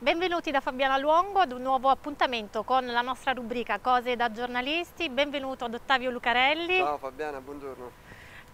Benvenuti da Fabiana Luongo ad un nuovo appuntamento con la nostra rubrica Cose da giornalisti. Benvenuto ad Ottavio Lucarelli. Ciao Fabiana, buongiorno.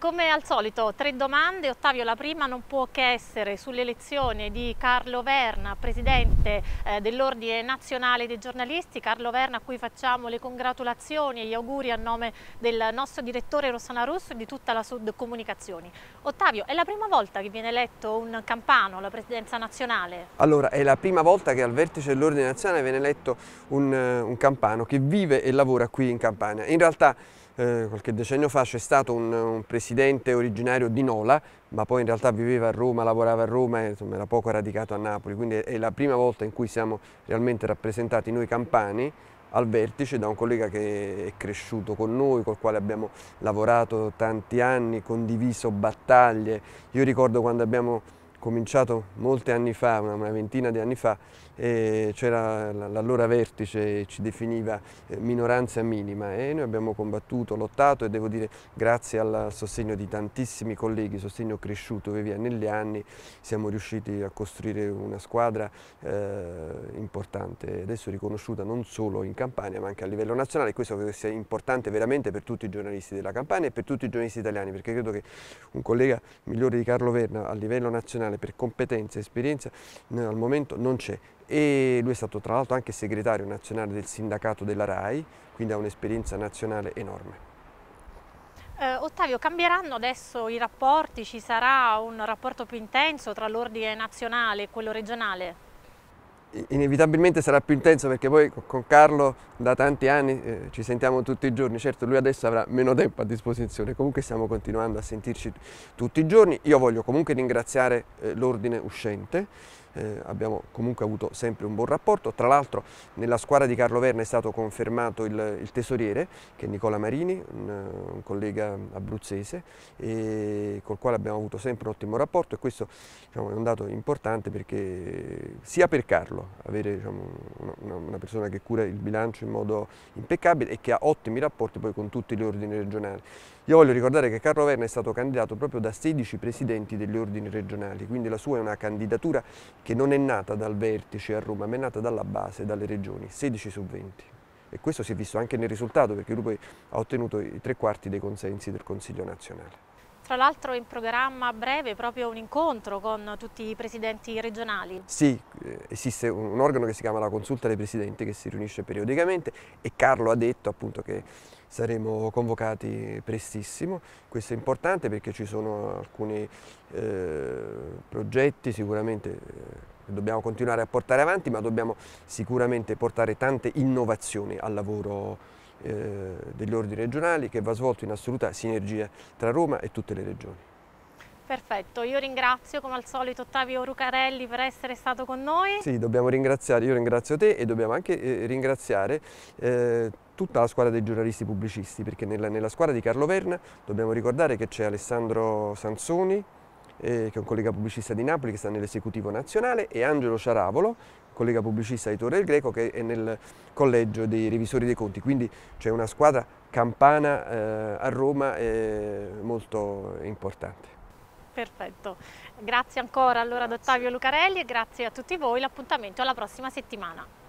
Come al solito, tre domande. Ottavio, la prima non può che essere sull'elezione di Carlo Verna, presidente eh, dell'Ordine Nazionale dei Giornalisti. Carlo Verna a cui facciamo le congratulazioni e gli auguri a nome del nostro direttore Rossana Russo e di tutta la Sud Comunicazioni. Ottavio, è la prima volta che viene eletto un campano alla presidenza nazionale? Allora, è la prima volta che al vertice dell'Ordine Nazionale viene eletto un, eh, un campano che vive e lavora qui in Campania. In realtà eh, qualche decennio fa c'è stato un, un, presidente originario di Nola, ma poi in realtà viveva a Roma, lavorava a Roma e insomma, era poco radicato a Napoli, quindi è la prima volta in cui siamo realmente rappresentati noi campani al vertice da un collega che è cresciuto con noi, col quale abbiamo lavorato tanti anni, condiviso battaglie. Io ricordo quando abbiamo cominciato molti anni fa, una ventina di anni fa, c'era l'allora vertice che ci definiva eh, minoranza minima e noi abbiamo combattuto, lottato e devo dire grazie al sostegno di tantissimi colleghi, sostegno cresciuto via via negli anni, siamo riusciti a costruire una squadra eh, importante, adesso riconosciuta non solo in Campania ma anche a livello nazionale, questo credo sia importante veramente per tutti i giornalisti della Campania e per tutti i giornalisti italiani perché credo che un collega migliore di Carlo Verna a livello nazionale professionale, per competenza e esperienza al momento non c'è e lui è stato tra l'altro anche segretario nazionale del sindacato della RAI, quindi ha un'esperienza nazionale enorme. Eh, Ottavio, cambieranno adesso i rapporti? Ci sarà un rapporto più intenso tra l'ordine nazionale e quello regionale? inevitabilmente sarà più intenso perché poi con Carlo da tanti anni eh, ci sentiamo tutti i giorni, certo lui adesso avrà meno tempo a disposizione, comunque stiamo continuando a sentirci tutti i giorni, io voglio comunque ringraziare eh, l'ordine uscente eh, abbiamo comunque avuto sempre un buon rapporto. Tra l'altro nella squadra di Carlo Verna è stato confermato il, il tesoriere, che è Nicola Marini, un, un collega abruzzese, col quale abbiamo avuto sempre un ottimo rapporto e questo diciamo, è un dato importante perché sia per Carlo, avere diciamo, una, una persona che cura il bilancio in modo impeccabile e che ha ottimi rapporti poi con tutti gli ordini regionali. Io voglio ricordare che Carlo Verna è stato candidato proprio da 16 presidenti degli ordini regionali, quindi la sua è una candidatura che non è nata dal vertice a Roma, ma è nata dalla base, dalle regioni, 16 su 20. E questo si è visto anche nel risultato, perché lui gruppo ha ottenuto i tre quarti dei consensi del Consiglio nazionale. Tra l'altro è in programma a breve proprio un incontro con tutti i presidenti regionali. Sì, eh, esiste un organo che si chiama la Consulta dei Presidenti che si riunisce periodicamente e Carlo ha detto appunto che saremo convocati prestissimo. Questo è importante perché ci sono alcuni eh, progetti sicuramente eh, dobbiamo continuare a portare avanti, ma dobbiamo sicuramente portare tante innovazioni al lavoro eh, degli ordini regionali che va svolto in assoluta sinergia tra Roma e tutte le regioni. Perfetto, io ringrazio come al solito Ottavio Rucarelli per essere stato con noi. Sì, dobbiamo ringraziare, io ringrazio te e dobbiamo anche eh, ringraziare eh, tutta la squadra dei giornalisti pubblicisti perché nella, nella squadra di Carlo Verna dobbiamo ricordare che c'è Alessandro Sansoni, eh, che è un collega pubblicista di Napoli che sta nell'esecutivo nazionale, e Angelo Ciaravolo, collega pubblicista di Torre del Greco che è nel collegio dei revisori dei conti, quindi c'è una squadra campana eh, a Roma eh, molto importante. Perfetto, grazie ancora allora grazie. ad Ottavio Lucarelli e grazie a tutti voi, l'appuntamento alla prossima settimana.